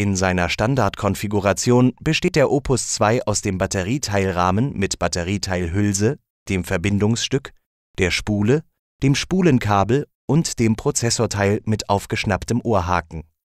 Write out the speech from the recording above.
In seiner Standardkonfiguration besteht der Opus 2 aus dem Batterieteilrahmen mit Batterieteilhülse, dem Verbindungsstück, der Spule, dem Spulenkabel und dem Prozessorteil mit aufgeschnapptem Ohrhaken